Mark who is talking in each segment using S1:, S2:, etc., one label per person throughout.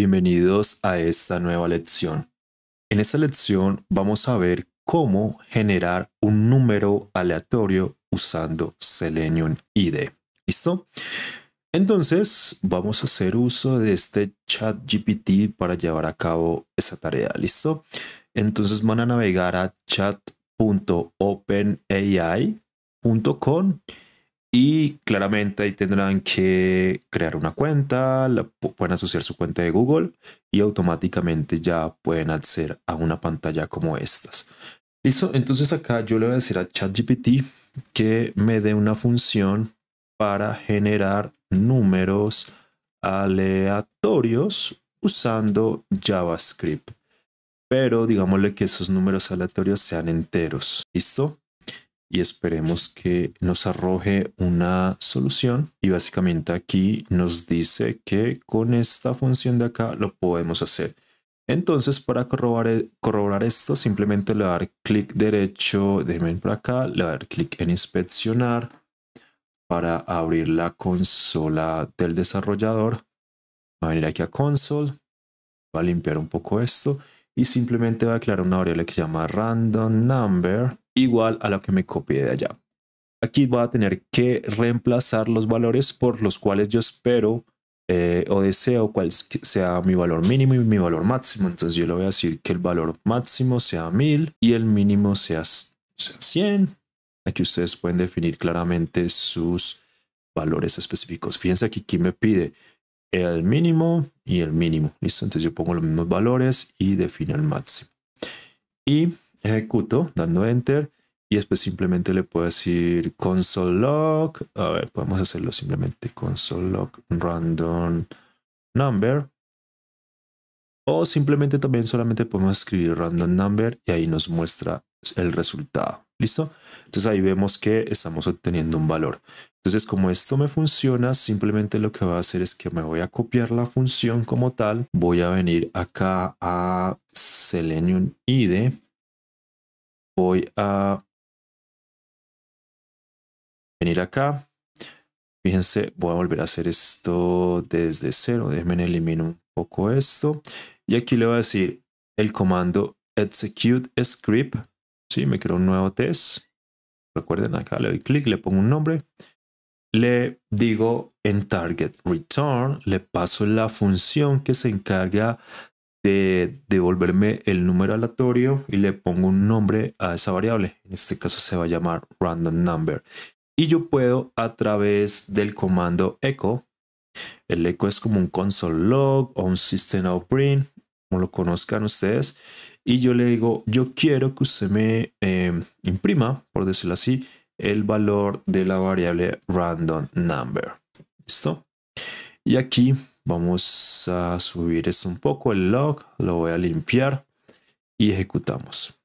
S1: Bienvenidos a esta nueva lección. En esta lección vamos a ver cómo generar un número aleatorio usando Selenium ID. ¿Listo? Entonces vamos a hacer uso de este chat GPT para llevar a cabo esa tarea. ¿Listo? Entonces van a navegar a chat.openai.com y claramente ahí tendrán que crear una cuenta, pueden asociar su cuenta de Google y automáticamente ya pueden acceder a una pantalla como estas. Listo, entonces acá yo le voy a decir a ChatGPT que me dé una función para generar números aleatorios usando JavaScript. Pero digámosle que esos números aleatorios sean enteros. ¿Listo? y esperemos que nos arroje una solución. Y básicamente aquí nos dice que con esta función de acá lo podemos hacer. Entonces, para corroborar, e, esto, simplemente le voy a dar clic derecho, déjenme por acá, le voy a dar clic en inspeccionar para abrir la consola del desarrollador. Va a venir aquí a console, va a limpiar un poco esto y simplemente va a crear una variable que llama random number igual a lo que me copié de allá. Aquí va a tener que reemplazar los valores por los cuales yo espero eh, o deseo cuál sea mi valor mínimo y mi valor máximo. Entonces yo le voy a decir que el valor máximo sea 1000 y el mínimo sea, 100. Aquí ustedes pueden definir claramente sus valores específicos. Fíjense aquí, aquí me pide el mínimo y el mínimo. Listo, entonces yo pongo los mismos valores y defino el máximo. Y ejecuto dando enter y después simplemente le puedo decir console log. A ver, podemos hacerlo simplemente console log random number. O simplemente también solamente podemos escribir random number y ahí nos muestra el resultado. ¿Listo? Entonces ahí vemos que estamos obteniendo un valor. Entonces como esto me funciona, simplemente lo que va a hacer es que me voy a copiar la función como tal. Voy a venir acá a Selenium IDE voy a venir acá. Fíjense, voy a volver a hacer esto desde cero. Déjenme eliminar un poco esto. Y aquí le voy a decir el comando execute script. Sí, me creo un nuevo test. Recuerden, acá le doy clic, le pongo un nombre. Le digo en target return, le paso la función que se encarga de devolverme el número aleatorio y le pongo un nombre a esa variable. En este caso se va a llamar random number. Y yo puedo a través del comando echo, el echo es como un console log o un system out print, como lo conozcan ustedes, y yo le digo, yo quiero que usted me em, imprima, por decirlo así, el valor de la variable random number. ¿Listo? Y aquí Vamos a subir esto un poco, el log, lo voy a limpiar y ejecutamos.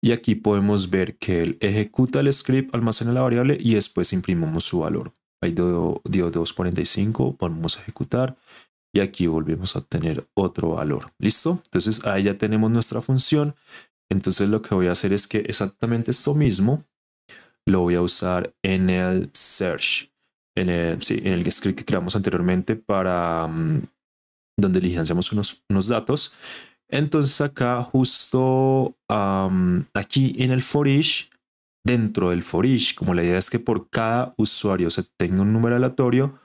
S1: Y aquí podemos ver que él ejecuta el script, almacena la variable y después imprimimos su valor. Ahí dio, 245, vamos a ejecutar y aquí volvemos a tener otro valor. ¿Listo? Entonces ahí ya tenemos nuestra función. Entonces lo que voy a hacer es que exactamente esto mismo lo voy a usar en el search en el, script que creamos anteriormente para mm, donde diligenciamos unos, datos. Entonces acá justo aquí en el for each, dentro del for each, como la idea es que por cada usuario se tenga un número aleatorio,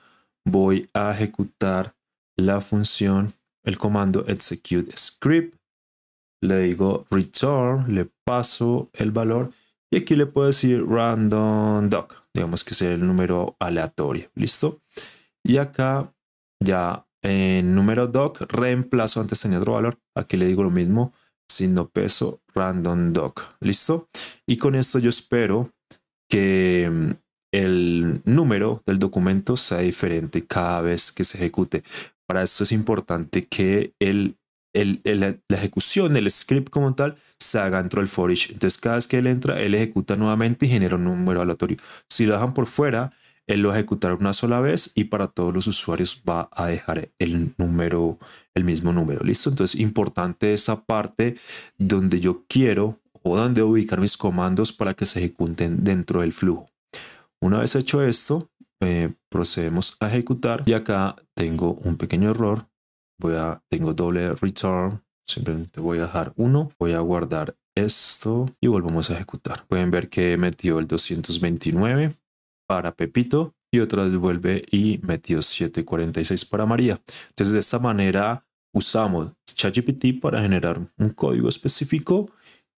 S1: voy a ejecutar la función, el comando execute script. Le digo return, le paso el valor y aquí le puedo decir random doc. Digamos que sea el número aleatorio. ¿Listo? Y acá ya en número doc reemplazo, antes tenía otro valor, aquí le digo lo mismo, signo peso random doc. ¿Listo? Y con esto yo espero que mm, el número del documento sea diferente cada vez que se ejecute. Para eso es importante que el, la ejecución, del script como tal, se haga dentro del Forage. Entonces, cada vez que él entra, él ejecuta nuevamente y genera un número aleatorio. Si lo dejan por fuera, él lo ejecutará una sola vez y para todos los usuarios va a dejar el número, el mismo número. ¿Listo? Entonces, importante esa parte donde yo quiero o donde ubicar mis comandos para que se ejecuten dentro del flujo. Una vez hecho esto, eh, procedemos a ejecutar y acá tengo un pequeño error. Voy a, tengo doble return Simplemente voy a dejar uno, voy a guardar esto y volvemos a ejecutar. Pueden ver que metió el 229 para Pepito y otra devuelve y metió 746 para María. Entonces de esta manera usamos ChatGPT para generar un código específico,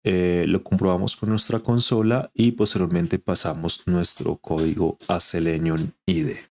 S1: eh, lo comprobamos con nuestra consola y posteriormente pasamos nuestro código a Selenium IDE.